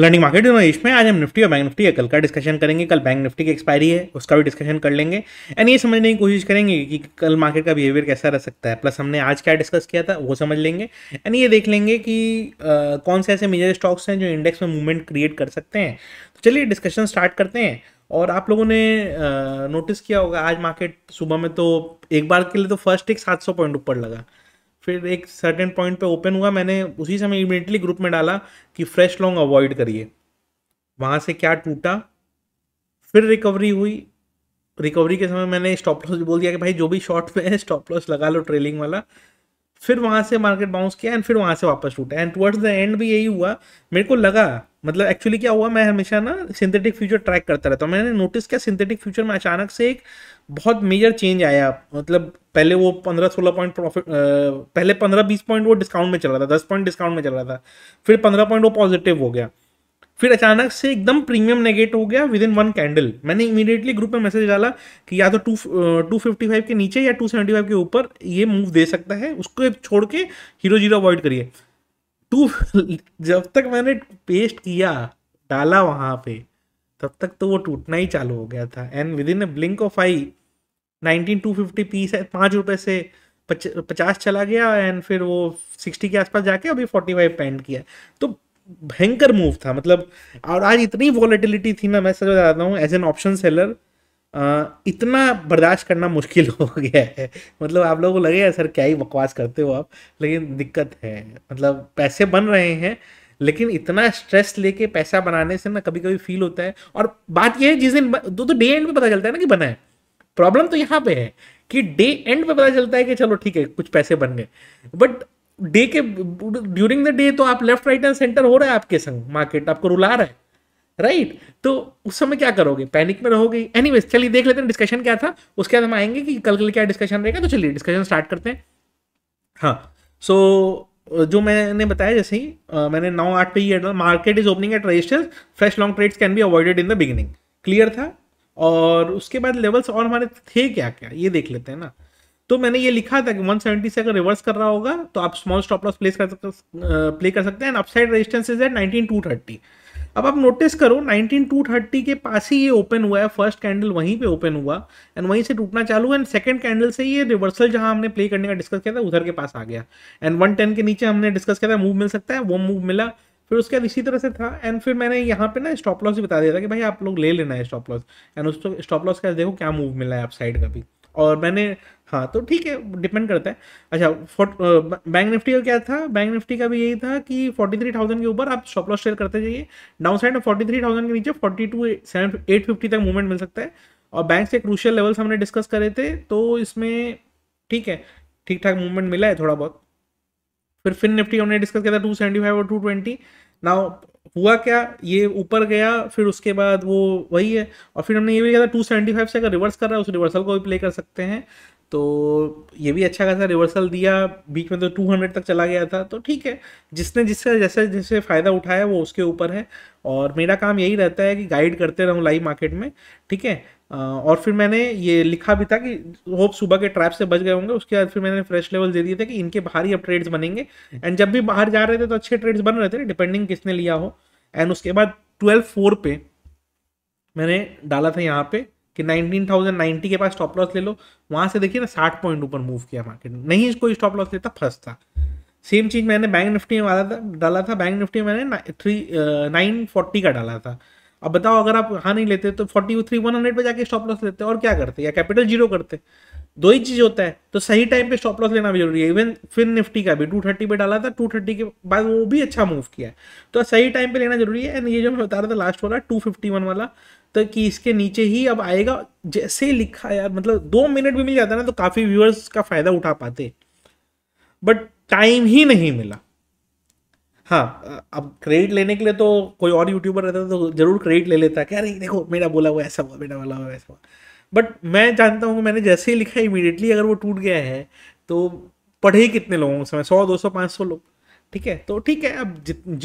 Learning market invest में आज हम निफ्टी और बैंक निफ्टी कल का डिस्कशन करेंगे कल बैंक निफ्टी की एक्सपायरी है उसका भी डिस्कशन कर लेंगे एंड ये समझने की कोशिश करेंगे कि कल मार्केट का बिहेवियर कैसा रह सकता है प्लस हमने आज क्या डिस्कस किया था वो समझ लेंगे एंड ये देख लेंगे कि आ, कौन से ऐसे मेजर स्टॉक्स हैं जो इंडेक्स में मूवमेंट क्रिएट कर सकते हैं तो चलिए डिस्कशन स्टार्ट करते हैं और आप लोगों ने नोटिस किया होगा आज मार्केट सुबह में तो एक बार के लिए तो फर्स्ट एक सात सौ पॉइंट ऊपर लगा फिर एक सर्टेन पॉइंट पे ओपन हुआ मैंने उसी समय इमिडिएटली ग्रुप में डाला कि फ्रेश लॉन्ग अवॉइड करिए वहाँ से क्या टूटा फिर रिकवरी हुई रिकवरी के समय मैंने स्टॉप लॉस बोल दिया कि भाई जो भी शॉर्ट में है स्टॉप लॉस लगा लो ट्रेलिंग वाला फिर वहाँ से मार्केट बाउंस किया एंड फिर वहाँ से वापस टूटा एंड टुवर्ड्स द एंड भी यही हुआ मेरे को लगा मतलब एक्चुअली क्या हुआ मैं हमेशा ना सिंथेटिक फ्यूचर ट्रैक करता रहता हूँ मैंने नोटिस किया सिंथेटिक फ्यूचर में अचानक से एक बहुत मेजर चेंज आया मतलब पहले वो पंद्रह सोलह पॉइंट प्रॉफिट पहले पंद्रह बीस पॉइंट वो डिस्काउंट में चल रहा था दस पॉइंट डिस्काउंट में चल रहा था फिर पंद्रह पॉइंट वो पॉजिटिव हो गया फिर अचानक से एकदम प्रीमियम नेगेट हो गया विद इन वन कैंडल मैंने इमीडिएटली ग्रुप में मैसेज डाला कि या तो टू फिफ्टी फाइव के नीचे या टू सेवेंटी फाइव के ऊपर ये मूव दे सकता है उसको छोड़ के हीरो जीरो अवॉइड करिए टू जब तक मैंने पेस्ट किया डाला वहाँ पे तब तक तो वो टूटना ही चालू हो गया था and within blink of eye nineteen two fifty piece है पाँच रुपये से पच, पचास चला गया एंड फिर वो सिक्सटी के आसपास जाके अभी फोर्टी फाइव पेंट किया तो भयंकर मूव था मतलब और आज इतनी वॉलेटिलिटी थी ना मैं सच बताता हूँ एज एन ऑप्शन सेलर इतना बर्दाश्त करना मुश्किल हो गया है मतलब आप लोगों को लगे सर क्या ही बकवास करते हो आप लेकिन दिक्कत है मतलब पैसे बन रहे हैं लेकिन इतना स्ट्रेस लेके पैसा बनाने से ना कभी कभी फील होता है और बात यह है जिस दिन दो तो डे एंड में पता चलता है ना कि बना है प्रॉब्लम तो यहाँ पे है कि डे एंड पे पता चलता है कि चलो ठीक है कुछ पैसे बन गए बट डे के ड्यूरिंग द डे तो आप लेफ्ट राइट एंड सेंटर हो रहा है आपके संग मार्केट आपको रुला रहा है राइट right? तो उस समय क्या करोगे पैनिक में रहोगे एनी चलिए देख लेते हैं डिस्कशन क्या था उसके बाद हम आएंगे कि कल कल क्या डिस्कशन रहेगा तो चलिए डिस्कशन स्टार्ट करते हैं हाँ सो so, जो मैंने बताया जैसे ही मैंने नौ आठ पे ही market is opening at resistance fresh long trades can be avoided in the beginning clear था और उसके बाद लेवल्स और हमारे थे क्या क्या ये देख लेते हैं ना तो मैंने ये लिखा था कि 170 से अगर रिवर्स कर रहा होगा तो आप स्मॉल स्टॉप लॉस प्लेस कर सकते प्ले कर सकते हैं and upside resistance is at 19230 अब आप नोटिस करो 19230 के पास ही ये ओपन हुआ है फर्स्ट कैंडल वहीं पे ओपन हुआ एंड वहीं से टूटना चालू एंड सेकंड कैंडल से ये रिवर्सल जहां हमने प्ले करने का डिस्कस किया था उधर के पास आ गया एंड वन के नीचे हमने डिस्कस किया था मूव मिल सकता है वो मूव मिला फिर उसके बाद इसी तरह से था एंड फिर मैंने यहाँ पे ना स्टॉप लॉस भी बता दिया था कि भाई आप लोग ले लेना है स्टॉप लॉस एंड उस स्टॉप लॉस का देखो क्या मूव मिला है आप साइड का भी और मैंने हाँ तो ठीक है डिपेंड करता है अच्छा बैंक निफ्टी का क्या था बैंक निफ्टी का भी यही था कि फोर्टी थ्री थाउजेंड के ऊपर आप शॉप लॉस शेयर करते जाइए downside forty three thousand के नीचे forty two seven eight fifty तक मूवमेंट मिल सकता है और बैंक से क्रूशियल लेवल्स हमने डिस्कस करे थे तो इसमें ठीक है ठीक ठाक मूवमेंट मिला है थोड़ा बहुत फिर फिन निफ्टी हमने डिस्कस किया था टू सेवेंटी फाइव और टू ट्वेंटी नाउ हुआ क्या ये ऊपर गया फिर उसके बाद वो वही है और फिर हमने ये भी कहा था टू सेवेंटी फाइव से अगर रिवर्स कर रहा है उस रिवर्सल को भी प्ले कर सकते हैं तो ये भी अच्छा खासा रिवर्सल दिया बीच में तो टू हंड्रेड तक चला गया था तो ठीक है जिसने जिससे जैसे जिससे फ़ायदा उठाया वो उसके ऊपर है और मेरा काम यही रहता है कि गाइड करते रहूँ लाइव मार्केट में ठीक है और फिर मैंने ये लिखा भी था कि होप सुबह के ट्रैप से बच गए होंगे उसके बाद फिर मैंने फ्रेश लेवल दे दिए थे कि इनके बाहर ही अब ट्रेड्स बनेंगे एंड जब भी बाहर जा रहे थे तो अच्छे ट्रेड्स बन रहे थे डिपेंडिंग किसने लिया हो एंड उसके बाद ट्वेल्व फोर पे मैंने डाला था यहाँ पे कि 19,090 के पास स्टॉप लॉस ले लो वहाँ से देखिए ना साठ पॉइंट ऊपर मूव किया मार्केट नहीं कोई स्टॉप लॉस लेता था सेम चीज़ मैंने बैंक निफ्टी में डाला था डाला था बैंक निफ्टी में मैंने थ्री नाइन फोर्टी का डाला था अब बताओ अगर आप हाँ नहीं लेते तो फोर्टी थ्री वन हंड्रेड पर जाके स्टॉप लॉस लेते और क्या करते या कैपिटल जीरो करते दो ही चीज होता है तो सही टाइम पे स्टॉप लॉस लेना भी जरूरी है इवन फिन निफ्टी का भी टू थर्टी पे डाला था टू थर्टी के बाद वो भी अच्छा मूव किया है तो सही टाइम पे लेना जरूरी है एंड ये जो मैं बता रहा था लास्ट वाला टू फिफ्टी वन वाला तो कि इसके नीचे ही अब आएगा जैसे लिखा यार मतलब दो मिनट भी मिल जाता ना तो काफी व्यूअर्स का फायदा उठा पाते बट टाइम ही नहीं मिला हाँ अब क्रेडिट लेने के लिए तो कोई और यूट्यूबर रहता है तो ज़रूर क्रेडिट ले लेता है क्या अरे देखो मेरा बोला हुआ ऐसा हुआ मेरा बोला हुआ ऐसा हुआ बट मैं जानता हूँ कि मैंने जैसे ही लिखा इमीडिएटली अगर वो टूट गया है तो पढ़े ही कितने लोगों समय सौ दो सौ पाँच सौ लोग ठीक है तो ठीक है अब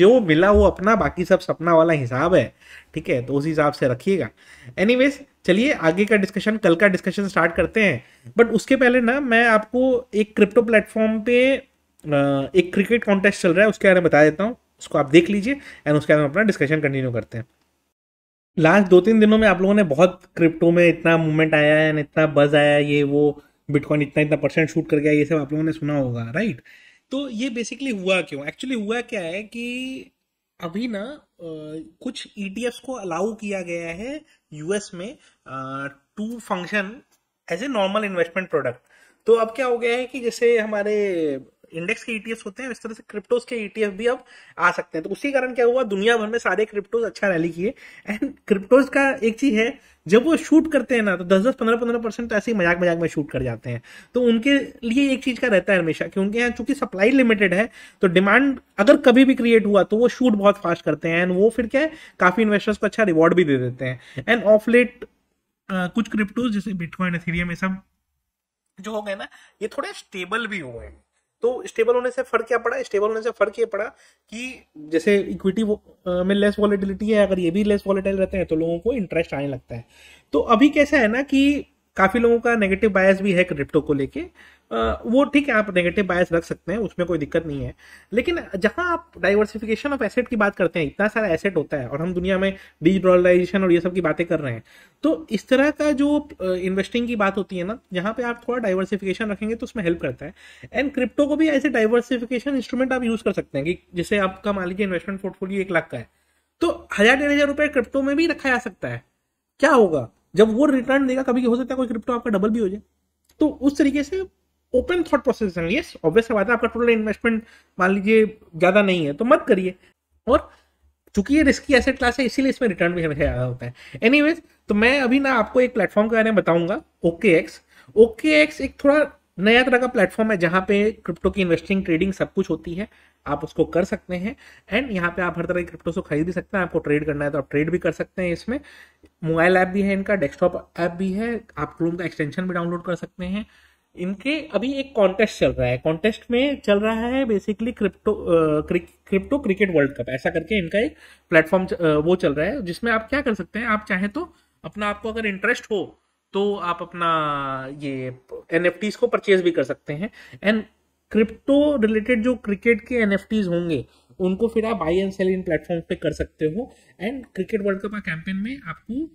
जो मिला वो अपना बाकी सब सपना वाला हिसाब है ठीक है तो उस हिसाब से रखिएगा एनी चलिए आगे का डिस्कशन कल का डिस्कशन स्टार्ट करते हैं बट उसके पहले ना मैं आपको एक क्रिप्टो प्लेटफॉर्म पे एक क्रिकेट कॉन्टेस्ट चल रहा है उसके बारे में बता देता हूँ उसको आप देख लीजिए एंड उसके बारे में अपना डिस्कशन कंटिन्यू करते हैं लास्ट दो तीन दिनों में आप लोगों ने बहुत क्रिप्टो में इतना मूवमेंट आया है इतना बज आया है ये वो बिटकॉइन इतना इतना परसेंट शूट कर गया ये सब आप लोगों ने सुना होगा राइट तो ये बेसिकली हुआ क्यों एक्चुअली हुआ क्या है कि अभी ना कुछ ई e को अलाउ किया गया है यूएस में to function as a normal investment product तो अब क्या हो गया है कि जैसे हमारे इंडेक्स के ईटीएफ e होते हैं इस तरह से क्रिप्टोज के ईटीएफ e भी अब आ सकते हैं तो उसी कारण क्या हुआ दुनिया भर में सारे क्रिप्टोज अच्छा रैली किए एंड क्रिप्टोज का एक चीज है जब वो शूट करते हैं ना तो दस दस पंद्रह पंद्रह परसेंट तो ऐसे ही मजाक मजाक में शूट कर जाते हैं तो उनके लिए एक चीज का रहता है हमेशा कि उनके यहाँ चूंकि सप्लाई लिमिटेड है तो डिमांड अगर कभी भी क्रिएट हुआ तो वो शूट बहुत फास्ट करते हैं एंड वो फिर क्या है काफी इन्वेस्टर्स को अच्छा रिवॉर्ड भी दे देते हैं एंड ऑफ लेट कुछ क्रिप्टोज जैसे बिटकॉइन एथेरियम ये सब जो हो गए ना ये थोड़े स्टेबल भी हुए हैं तो स्टेबल होने से फर्क क्या पड़ा स्टेबल होने से फर्क ये पड़ा कि जैसे इक्विटी में लेस वॉलेटिलिटी है अगर ये भी लेस वॉलेटाइल रहते हैं तो लोगों को इंटरेस्ट आने लगता है तो अभी कैसा है ना कि काफ़ी लोगों का नेगेटिव बायस भी है क्रिप्टो को लेके वो ठीक है आप नेगेटिव बायस रख सकते हैं उसमें कोई दिक्कत नहीं है लेकिन जहां आप डाइवर्सिफिकेशन ऑफ एसेट की बात करते हैं इतना सारा एसेट होता है और हम दुनिया में डिजिटलाइजेशन और ये सब की बातें कर रहे हैं तो इस तरह का जो इन्वेस्टिंग की बात होती है ना जहां पे आप थोड़ा डाइवर्सिफिकेशन रखेंगे तो उसमें हेल्प करता है एंड क्रिप्टो को भी ऐसे डाइवर्सिफिकेशन इंस्ट्रूमेंट आप यूज कर सकते हैं कि जैसे आपका मान लीजिए इन्वेस्टमेंट पोर्टफोलियो एक लाख का है तो हजार डेढ़ हजार रुपये क्रिप्टो में भी रखा जा सकता है क्या होगा जब वो रिटर्न देगा कभी हो सकता है कोई क्रिप्टो आपका डबल भी हो जाए तो उस तरीके से ओपन थॉट प्रोसेस है यस ऑब्वियस बात है आपका टोटल इन्वेस्टमेंट मान लीजिए ज़्यादा नहीं है तो मत करिए और चूंकि ये रिस्की एसेट क्लास है इसीलिए इसमें रिटर्न भी हमेशा ज़्यादा होता है एनी तो मैं अभी ना आपको एक प्लेटफॉर्म के बारे में बताऊंगा ओके एक्स ओके एक्स एक थोड़ा नया तरह का प्लेटफॉर्म है जहाँ पे क्रिप्टो की इन्वेस्टिंग ट्रेडिंग सब कुछ होती है आप उसको कर सकते हैं एंड यहाँ पे आप हर तरह के क्रिप्टो से खरीद भी सकते हैं आपको ट्रेड करना है तो आप ट्रेड भी कर सकते हैं इसमें मोबाइल ऐप भी है इनका डेस्कटॉप ऐप भी है आप क्रोम का एक्सटेंशन भी डाउनलोड कर सकते हैं इनके अभी एक कॉन्टेस्ट चल रहा है कॉन्टेस्ट में चल रहा है basically crypto crypto cricket world cup ऐसा करके इनका एक प्लेटफॉर्म वो चल रहा है जिसमें आप क्या कर सकते हैं आप चाहे तो अपना आपको अगर इंटरेस्ट हो तो आप अपना ये एन को परचेज भी कर सकते हैं एंड क्रिप्टो रिलेटेड जो क्रिकेट के एन होंगे उनको फिर आप buy and sell in platform पे कर सकते हो and cricket world cup campaign में आपको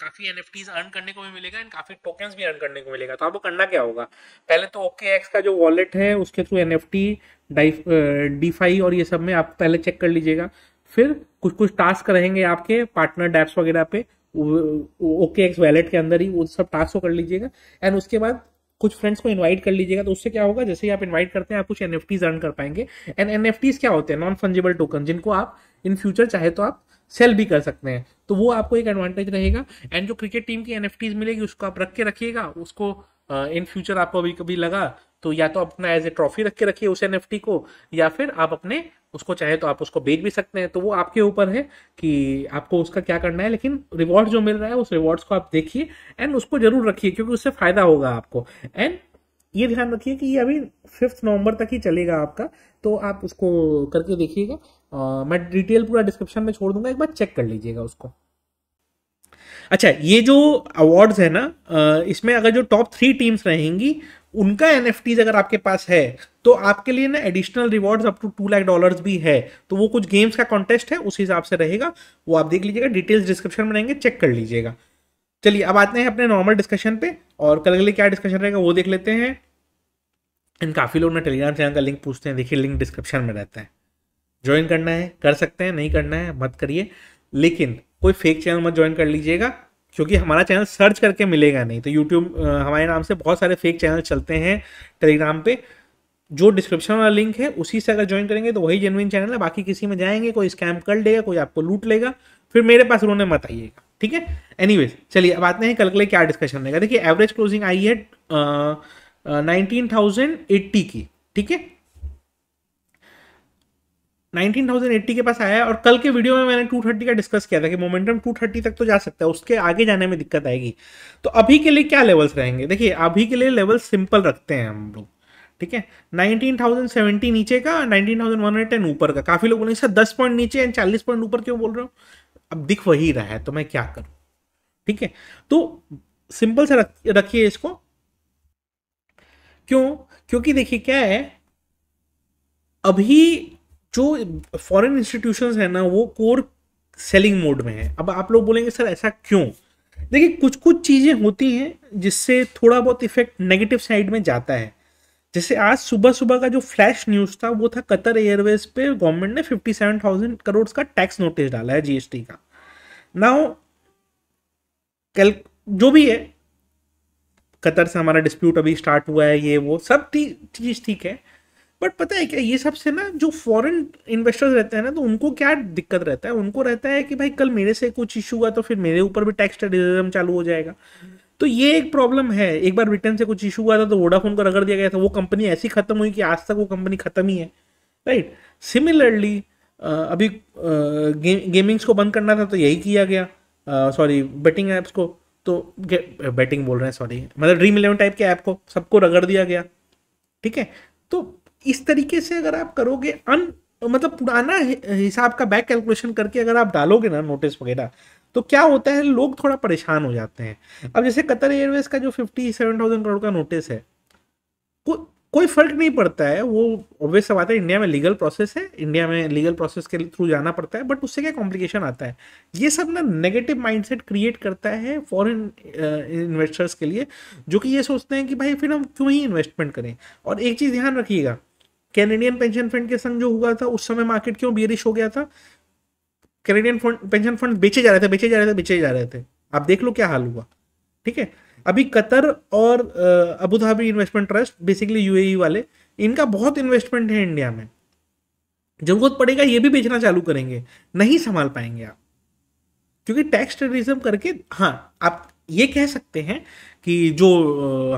काफ़ी एन अर्न करने को भी मिलेगा एंड काफ़ी टोकन भी अर्न करने को मिलेगा तो आपको करना क्या होगा पहले तो ओके एक्स का जो वॉलेट है उसके थ्रू एन एफ डी और ये सब में आप पहले चेक कर लीजिएगा फिर कुछ कुछ टास्क रहेंगे आपके पार्टनर डैप्स वगैरह पे ओके एक्स वैलेट के अंदर ही वो सब टास्क को कर लीजिएगा एंड उसके बाद कुछ फ्रेंड्स को इनवाइट कर लीजिएगा तो उससे क्या होगा जैसे ही आप इनवाइट करते हैं आप कुछ एन अर्न कर पाएंगे एंड एन क्या होते हैं नॉन फंजेबल टोकन जिनको आप इन फ्यूचर चाहे तो आप सेल भी कर सकते हैं तो वो आपको एक एडवांटेज रहेगा एंड जो क्रिकेट टीम की एन मिलेगी उसको आप रख के रखिएगा उसको इन फ्यूचर आपको अभी कभी लगा तो या तो अपना एज ए ट्रॉफी रख के रखिए उस एन को या फिर आप अपने उसको चाहे तो आप उसको बेच भी सकते हैं तो वो आपके ऊपर है कि आपको उसका क्या करना है लेकिन रिवॉर्ड जो मिल रहा है उस रिवॉर्ड्स को आप देखिए एंड उसको जरूर रखिए क्योंकि उससे फायदा होगा आपको एंड ये ध्यान रखिए कि ये अभी फिफ्थ नवंबर तक ही चलेगा आपका तो आप उसको करके देखिएगा मैं डिटेल पूरा डिस्क्रिप्शन में छोड़ दूंगा एक बार चेक कर लीजिएगा उसको अच्छा ये जो अवार्ड्स है ना इसमें अगर जो टॉप थ्री टीम्स रहेंगी उनका एन अगर आपके पास है तो आपके लिए ना additional rewards up to two lakh dollars भी है तो वो कुछ गेम्स का कॉन्टेस्ट है उस हिसाब से रहेगा वो आप देख लीजिएगा डिटेल्स डिस्क्रिप्शन में रहेंगे चेक कर लीजिएगा चलिए अब आते हैं अपने नॉर्मल डिस्कशन पे और कल अगले क्या डिस्कशन रहेगा वो देख लेते हैं इन काफ़ी लोग ना टेलीग्राम चैनल का लिंक पूछते हैं देखिए लिंक डिस्क्रिप्शन में रहता है ज्वाइन करना है कर सकते हैं नहीं करना है मत करिए लेकिन कोई फेक चैनल मत ज्वाइन कर लीजिएगा क्योंकि हमारा चैनल सर्च करके मिलेगा नहीं तो यूट्यूब हमारे नाम से बहुत सारे फेक चैनल चलते हैं टेलीग्राम पे जो डिस्क्रिप्शन वाला लिंक है उसी से अगर ज्वाइन करेंगे तो वही जेनविन चैनल है बाकी किसी में जाएंगे कोई स्कैम कर लेगा कोई आपको लूट लेगा फिर मेरे पास रोने मत आइएगा ठीक है एनी चलिए अब आते हैं कल के लिए क्या डिस्कशन रहेगा देखिए एवरेज क्लोजिंग आई है नाइनटीन थाउजेंड एट्टी की ठीक है 19,080 के पास आया है और कल के वीडियो में मैंने 230 का डिस्कस किया था कि मोमेंटम 230 तक तो जा सकता है उसके आगे जाने में दिक्कत आएगी तो अभी के लिए क्या लेवल्स रहेंगे देखिए अभी के लिए लेवल सिंपल रखते हैं हम लोग ठीक है 19,070 नीचे का 19,110 ऊपर का काफ़ी लोग ने सर 10 पॉइंट नीचे एंड चालीस पॉइंट ऊपर क्यों बोल रहे हो अब दिख वही रहा है तो मैं क्या करूँ ठीक है तो सिंपल से रखिए इसको क्यों क्योंकि देखिए क्या है अभी जो फॉरेन इंस्टीट्यूशंस हैं ना वो कोर सेलिंग मोड में है अब आप लोग बोलेंगे सर ऐसा क्यों देखिए कुछ कुछ चीज़ें होती हैं जिससे थोड़ा बहुत इफेक्ट नेगेटिव साइड में जाता है जैसे आज सुबह सुबह का जो फ्लैश न्यूज़ था वो था कतर एयरवेज पे गवर्नमेंट ने फिफ्टी सेवन थाउजेंड करोड़ का टैक्स नोटिस डाला है जीएसटी का नाउ कल जो भी है कतर से हमारा डिस्प्यूट अभी स्टार्ट हुआ है ये वो सब चीज़ ठीक है बट पता है क्या ये सबसे ना जो फॉरेन इन्वेस्टर्स रहते हैं ना तो उनको क्या दिक्कत रहता है उनको रहता है कि भाई कल मेरे से कुछ इशू हुआ तो फिर मेरे ऊपर भी टैक्स टेरिज्म चालू हो जाएगा तो ये एक प्रॉब्लम है एक बार ब्रिटेन से कुछ इशू हुआ था तो वोडाफोन को रगड़ दिया गया था वो कंपनी ऐसी खत्म हुई कि आज तक वो कंपनी खत्म ही है राइट सिमिलरली अभी गे, गेमिंग्स को बंद करना था तो यही किया गया सॉरी बेटिंग ऐप्स को तो बेटिंग बोल रहे हैं सॉरी मतलब ड्रीम इलेवन टाइप के ऐप को सबको रगड़ दिया गया ठीक है तो इस तरीके से अगर आप करोगे अन मतलब पुराना हिसाब का बैक कैलकुलेशन करके अगर आप डालोगे ना नोटिस वगैरह तो क्या होता है लोग थोड़ा परेशान हो जाते हैं अब जैसे कतर एयरवेज का जो फिफ्टी सेवन थाउजेंड करोड़ का नोटिस है को, कोई फर्क नहीं पड़ता है वो ऑब्वियस सब आता है इंडिया में लीगल प्रोसेस है इंडिया में लीगल प्रोसेस के थ्रू जाना पड़ता है बट उससे क्या कॉम्प्लिकेशन आता है ये सब ना नेगेटिव माइंडसेट क्रिएट करता है फॉरेन इन्वेस्टर्स के लिए जो कि ये सोचते हैं कि भाई फिर हम क्यों ही इन्वेस्टमेंट करें और एक चीज़ ध्यान रखिएगा कैनेडियन पेंशन फंड के संग जो हुआ था उस समय मार्केट क्यों बियरिश हो गया था कैनेडियन फंड पेंशन फंड बेचे जा रहे थे बेचे जा रहे थे बेचे जा रहे थे आप देख लो क्या हाल हुआ ठीक है अभी कतर और Abu Dhabi investment trust basically UAE वाले इनका बहुत इन्वेस्टमेंट है इंडिया में जरूरत पड़ेगा ये भी बेचना चालू करेंगे नहीं संभाल पाएंगे आप क्योंकि टैक्स टेररिज्म करके हाँ आप ये कह सकते हैं कि जो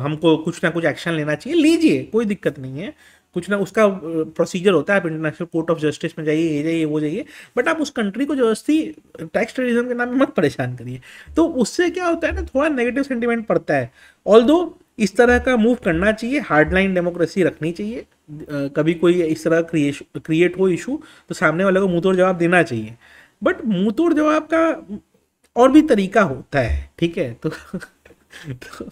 हमको कुछ ना कुछ एक्शन लेना चाहिए लीजिए कोई दिक्कत नहीं है कुछ ना उसका प्रोसीजर होता है आप इंटरनेशनल कोर्ट ऑफ जस्टिस में जाइए ये जाइए वो जाइए बट आप उस कंट्री को जबरदस्ती टैक्स टेरिज्म के नाम में मत परेशान करिए तो उससे क्या होता है ना थोड़ा नेगेटिव सेंटिमेंट पड़ता है ऑल इस तरह का मूव करना चाहिए हार्डलाइन डेमोक्रेसी रखनी चाहिए कभी कोई इस तरह क्रिएट हो इशू तो सामने वाले को मुँह तोड़ जवाब देना चाहिए बट मुँह तोड़ जवाब का और भी तरीका होता है ठीक है तो, तो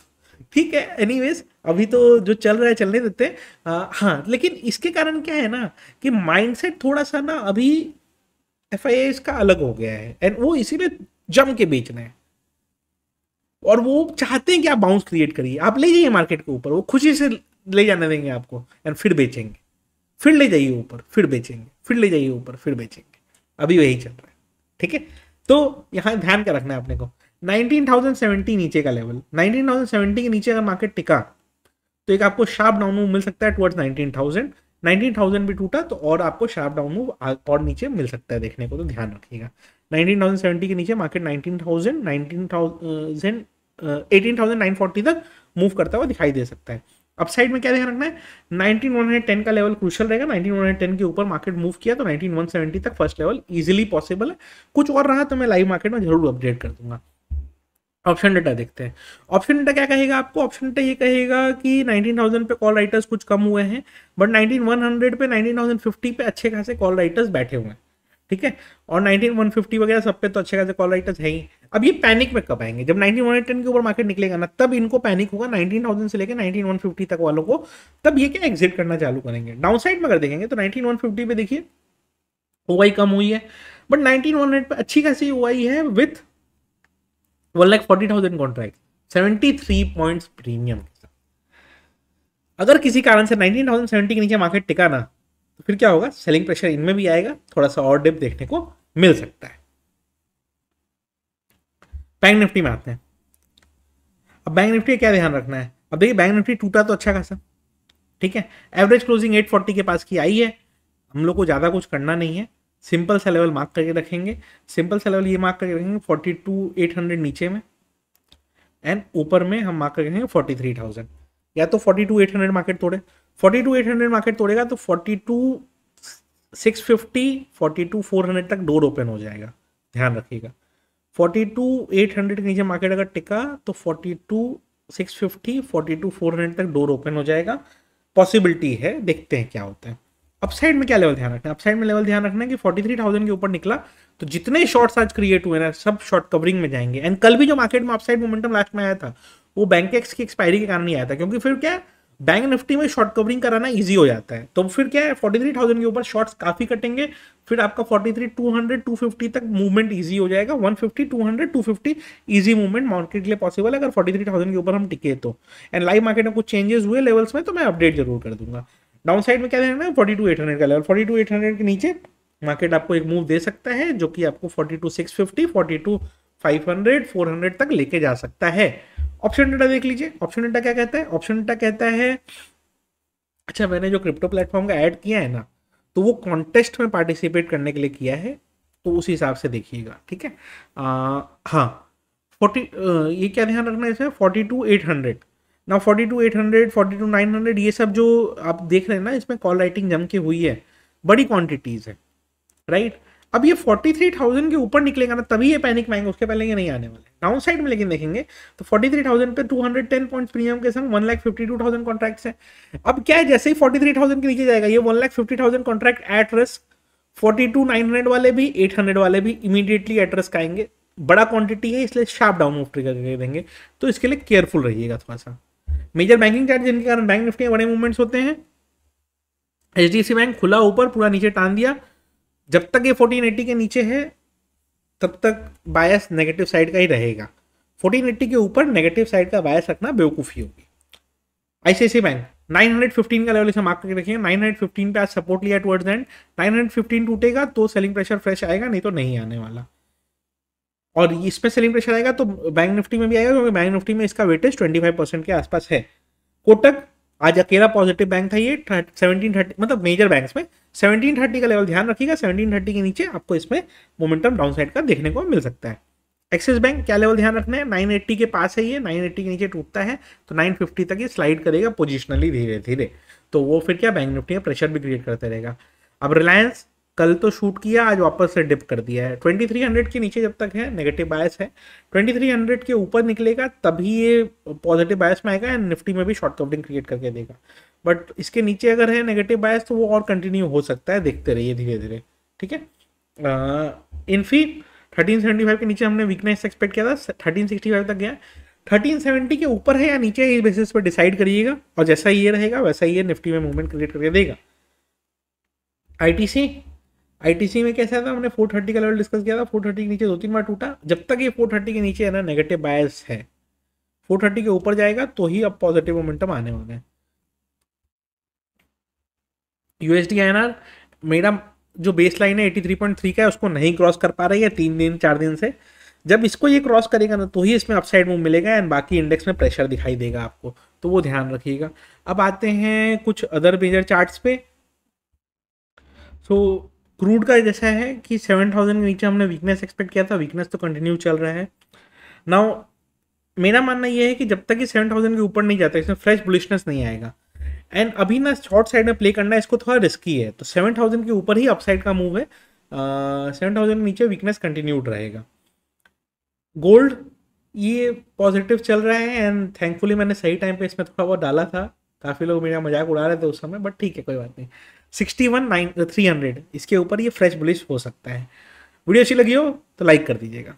ठीक है एनीवेज अभी तो जो चल रहा है चलने देते हाँ लेकिन इसके कारण क्या है ना कि माइंडसेट थोड़ा सा ना अभी एफ का अलग हो गया है एंड वो इसीलिए जम के बेचना है और वो चाहते हैं कि आप बाउंस क्रिएट करिए आप ले जाइए मार्केट के ऊपर वो खुशी से ले जाने देंगे आपको एंड फिर बेचेंगे फिर ले जाइए ऊपर फिर बेचेंगे फिर ले जाइए ऊपर फिर बेचेंगे अभी वही चल रहा है ठीक है तो यहाँ ध्यान का रखना है अपने को 19,070 नीचे का लेवल 19,070 के नीचे अगर मार्केट टिका तो एक आपको शार्प डाउन मूव मिल सकता है towards nineteen thousand nineteen thousand भी टूटा तो और आपको शार्प डाउन मूव और नीचे मिल सकता है देखने को तो ध्यान रखिएगा नाइनटीन के नीचे market nineteen thousand nineteen thousand तक मूव करता हुआ दिखाई दे सकता है अपसाइड में क्या ध्यान रखना है नाइनटीन टेन का लेवल क्रूशल रहेगा नाइनटीन वन हंड्रेड टेन के ऊपर मार्केट मूव किया तो नाइनटीन सेवेंटी तक फर्स्ट लेवल इजिली पॉसिबल है कुछ और रहा तो मैं लाइव मार्केट में जरूर अपडेट कर दूंगा ऑप्शन डेटा देखते हैं ऑप्शन डेटा क्या कहेगा आपको ऑप्शन डेटा ये कहेगा कि 19,000 पे कॉल राइटर्स कुछ कम हुए हैं बट 19,100 पे 19,050 पे अच्छे खासे कॉल राइटर्स बैठे हुए हैं ठीक है और 19,150 वगैरह सब पे तो अच्छे खासे कॉल राइटर्स है ही अब ये पैनिक में कब आएंगे जब 19,110 के ऊपर मार्केट निकलेगा ना तब इनको पैनिक होगा 19,000 से लेकर 19,150 तक वालों को तब ये क्या एग्जिट करना चालू करेंगे डाउन साइड में अगर देखेंगे तो 19,150 पे देखिए ओ कम हुई है बट 19,100 पे अच्छी खासी ओ है with one lakh forty thousand contract seventy three point premium अगर किसी कारण से नाइनटीन थाउजेंड सेवेंटी के नीचे मार्केट टिका ना तो फिर क्या होगा सेलिंग प्रेशर इनमें भी आएगा थोड़ा सा और डिप देखने को मिल सकता है बैंक निफ्टी में आते हैं अब बैंक निफ्टी का क्या ध्यान रखना है अब देखिए बैंक निफ्टी टूटा तो अच्छा खासा ठीक है एवरेज क्लोजिंग 840 के पास की आई है हम लोग को ज़्यादा कुछ करना नहीं है सिंपल सा लेवल मार्क करके रखेंगे सिंपल सा लेवल ये मार्क करके रखेंगे फोर्टी टू एट हंड्रेड नीचे में एंड ऊपर में हम मार्क करके रखेंगे फोर्टी थ्री थाउजेंड या तो forty two eight hundred market तोड़े forty two eight hundred market तोड़ेगा तो forty two six fifty forty two four hundred तक डोर ओपन हो जाएगा ध्यान रखिएगा फोर्टी टू एट हंड्रेड के नीचे मार्केट अगर टिका तो forty two six fifty forty two four hundred तक डोर ओपन हो जाएगा पॉसिबिलिटी है देखते हैं क्या होता है अपसाइड में क्या लेवल ध्यान रखना है अपसाइड में लेवल ध्यान रखना है कि 43,000 के ऊपर निकला तो जितने शॉर्ट्स आज क्रिएट हुए ना सब शॉर्ट कवरिंग में जाएंगे एंड कल भी जो मार्केट में अपसाइड मोमेंटम लास्ट में आया था वो बैंक एक्स की एक्सपायरी के कारण ही आया था क्योंकि फिर क्या बैंक निफ्टी में शॉर्ट कवरिंग कराना ईजी हो जाता है तो फिर क्या है फोर्टी थ्री थाउजेंड के ऊपर शॉर्ट्स काफ़ी कटेंगे फिर आपका forty three two hundred two fifty तक मूवमेंट ईजी हो जाएगा one fifty two hundred two fifty easy movement market के लिए पॉसिबल है अगर फोर्टी थ्री थाउजेंड के ऊपर हम टिके तो एंड लाइव मार्केट में कुछ चेंजेस हुए लेवल्स में तो मैं अपडेट जरूर कर दूंगा डाउन साइड में क्या देखना है फोर्टी टू एट हंड्रेड का level forty two eight hundred के नीचे मार्केट आपको एक मूव दे सकता है जो कि आपको forty two six fifty forty two five hundred four hundred तक लेके जा सकता है ऑप्शन डेटा देख लीजिए ऑप्शन डेटा क्या कहता है ऑप्शन डेटा कहता है अच्छा मैंने जो क्रिप्टो प्लेटफॉर्म का ऐड किया है ना तो वो कॉन्टेस्ट में पार्टिसिपेट करने के लिए किया है तो उस हिसाब से देखिएगा ठीक है आ, हाँ फोर्टी ये क्या ध्यान रखना है इसमें फोर्टी टू एट हंड्रेड ना forty two eight hundred forty two nine hundred ये सब जो आप देख रहे हैं ना इसमें कॉल राइटिंग जम के हुई है बड़ी क्वांटिटीज़ है राइट अब ये फोर्टी थ्री थाउजेंड के ऊपर निकलेगा ना तभी ये पैनिक माएंगे उसके पहले ये नहीं आने वाले डाउन साइड में लेकिन देखेंगे तो फोर्टी थ्री थाउजेंड पर two hundred ten point premium के संग one lakh fifty two thousand contract है अब क्या है जैसे ही फोर्टी थ्री थाउजेंड के नीचे जाएगा ये one lakh fifty thousand contract at risk forty two nine hundred वाले भी एट हंड्रेड वाले भी इमीडिएटली एट रिस्क आएंगे बड़ा क्वांटिटी है इसलिए शार्प डाउन ऑफ ट्रिगर देंगे तो इसके लिए केयरफुल रहिएगा थोड़ा सा मेजर बैंकिंग चार्ट जिनके कारण बैंक निफ्टी में बड़े मूवमेंट्स होते हैं एच बैंक खुला ऊपर पूरा नीचे टान दिया जब तक ये 1480 के नीचे है तब तक बायस नेगेटिव साइड का ही रहेगा 1480 के ऊपर नेगेटिव साइड का बायस रखना बेवकूफ़ी होगी आईसीआईसी बैंक 915 का लेवल इसे मार्क करके रखिए 915 पे आज सपोर्ट लिया टुवर्ड्स एंड 915 टूटेगा तो सेलिंग प्रेशर फ्रेश आएगा नहीं तो नहीं आने वाला और इसमें सेलिंग प्रेशर आएगा तो बैंक निफ्टी में भी आएगा क्योंकि बैंक निफ्टी में इसका वेटेज 25 परसेंट के आसपास है कोटक आज अकेला पॉजिटिव बैंक था ये सेवनटीन थर्टी मतलब मेजर बैंक्स में सेवनटीन थर्टी का लेवल ध्यान रखिएगा सेवनटीन थर्टी के नीचे आपको इसमें मोमेंटम डाउनसाइड का देखने को मिल सकता है एक्सिस बैंक क्या लेवल ध्यान रखना है एट्टी के पास है ये एट्टी के नीचे टूटता है तो फिफ्टी तक ये स्लाइड करेगा पोजिशनली धीरे धीरे तो वो फिर क्या बैंक निफ्टी में प्रेशर भी क्रिएट करते रहेगा अब रिलायंस कल तो शूट किया आज वापस से डिप कर दिया है 2300 के नीचे जब तक है नेगेटिव बायस है 2300 के ऊपर निकलेगा तभी ये पॉजिटिव बायस में आएगा एंड निफ्टी में भी शॉर्ट कवरिंग क्रिएट करके देगा बट इसके नीचे अगर है नेगेटिव बायस तो वो और कंटिन्यू हो सकता है देखते रहिए धीरे धीरे ठीक है इन्फी थर्टीन सेवेंटी फाइव के नीचे हमने वीकनेस एक्सपेक्ट किया था थर्टीन सिक्सटी फाइव तक गया थर्टीन सेवेंटी के ऊपर है या नीचे है इस बेसिस पर डिसाइड करिएगा और जैसा ये रहेगा वैसा ये निफ्टी में मूवमेंट क्रिएट करके देगा सी आईटीसी में कैसा था हमने 430 का लेवल डिस्कस किया था 430 के नीचे दो तीन बार टूटा जब तक ये 430 के नीचे है ना नेगेटिव बायस है 430 के ऊपर जाएगा तो ही अब पॉजिटिव मोमेंटम आने वाले हैं यूएसडी एनआर मेरा जो बेस लाइन है 83.3 का है उसको नहीं क्रॉस कर पा रही है तीन दिन चार दिन से जब इसको ये क्रॉस करेगा ना तो ही इसमें अपसाइड मूव मिलेगा एंड बाकी इंडेक्स में प्रेशर दिखाई देगा आपको तो वो ध्यान रखिएगा अब आते हैं कुछ अदर मेजर चार्ट्स पे तो क्रूड का जैसा है कि सेवन थाउजेंड के नीचे हमने वीकनेस एक्सपेक्ट किया था वीकनेस तो कंटिन्यू चल रहा है नाउ मेरा मानना यह है कि जब तक ये सेवन थाउजेंड के ऊपर नहीं जाता इसमें फ्रेश बुलिशनेस नहीं आएगा एंड अभी ना शॉर्ट साइड में प्ले करना इसको थोड़ा रिस्की है तो सेवन थाउजेंड के ऊपर ही अपसाइड का मूव है सेवन थाउजेंड के नीचे वीकनेस कंटिन्यूड रहेगा गोल्ड ये पॉजिटिव चल रहा है एंड थैंकफुली मैंने सही टाइम पर इसमें थोड़ा बहुत डाला था काफ़ी लोग मेरा मजाक उड़ा रहे थे उस समय बट ठीक है कोई बात नहीं sixty one nine three hundred इसके ऊपर ये फ्रेश बुलिश हो सकता है वीडियो अच्छी लगी हो तो लाइक कर दीजिएगा